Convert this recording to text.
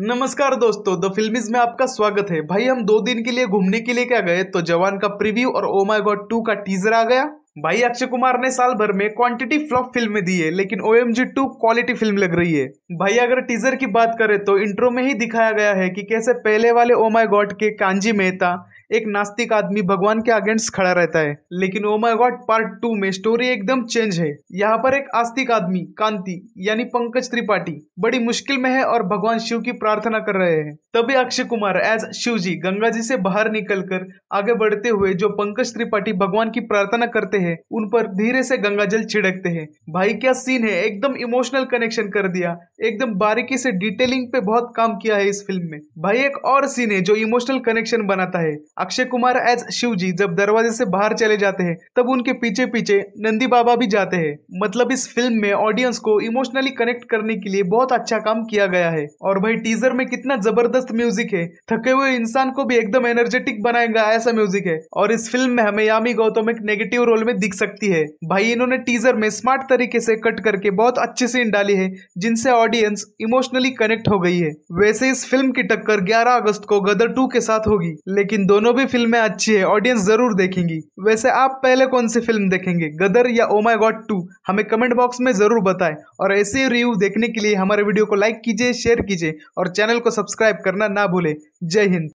नमस्कार दोस्तों द फिल्मीज में आपका स्वागत है भाई हम दो दिन के लिए घूमने के लिए क्या गए तो जवान का प्रीव्यू और ओ माय गॉड टू का टीजर आ गया भाई अक्षय कुमार ने साल भर में क्वांटिटी फ्लॉप फिल्म दी है लेकिन O M G two quality film लग रही है भाई अगर टीजर की बात करें तो इंट्रो में ही दिखाया गया है कि कैसे पहले वाले ओ माय गॉड के कांजी मेहता एक नास्तिक आदमी भगवान के अगेंस्ट खड़ा रहता है लेकिन oh my god part two में स्टोरी एकदम चेंज है यहाँ पर एक आस्तिक आदमी कांति यानी पंकज त्रिपाठी बड़ी मुश्किल में है और भगवान शिव की प्रार्थना कर रहे हैं तभी अक्षय कुमार एज शिव जी गंगा जी से बाहर कर आगे बढ़ते हुए जो पंकज त्रिपाठी भगवान की प्रार्थना करते हैं उन पर धीरे से गंगा जल छिड़कते हैं भाई क्या सीन है एकदम इमोशनल कनेक्शन कर दिया एकदम बारीकी से डिटेलिंग पे बहुत काम किया है इस फिल्म में भाई एक और सीन है जो इमोशनल कनेक्शन बनाता है अक्षय कुमार एज शिवजी जब दरवाजे से बाहर चले जाते हैं तब उनके पीछे पीछे नंदी बाबा भी जाते हैं मतलब इस फिल्म में ऑडियंस को इमोशनली कनेक्ट करने के लिए बहुत अच्छा काम किया गया है और भाई टीजर में कितना जबरदस्त म्यूजिक है थके हुए इंसान को भी एकदम एनर्जेटिक बनाएगा ऐसा म्यूजिक है और इस फिल्म में हमें यामी गौतम एक नेगेटिव रोल में दिख सकती है भाई इन्होंने टीजर में स्मार्ट तरीके से कट करके बहुत अच्छे सीन डाली है जिनसे ऑडियंस इमोशनली कनेक्ट हो गई है वैसे इस फिल्म की टक्कर ग्यारह अगस्त को गदर टू के साथ होगी लेकिन दोनों दोनों भी फिल्में अच्छी है ऑडियंस जरूर देखेंगी वैसे आप पहले कौन सी फिल्म देखेंगे गदर या ओ माई गॉड टू हमें कमेंट बॉक्स में जरूर बताएं और ऐसे रिव्यू देखने के लिए हमारे वीडियो को लाइक कीजिए शेयर कीजिए और चैनल को सब्सक्राइब करना ना भूले जय हिंद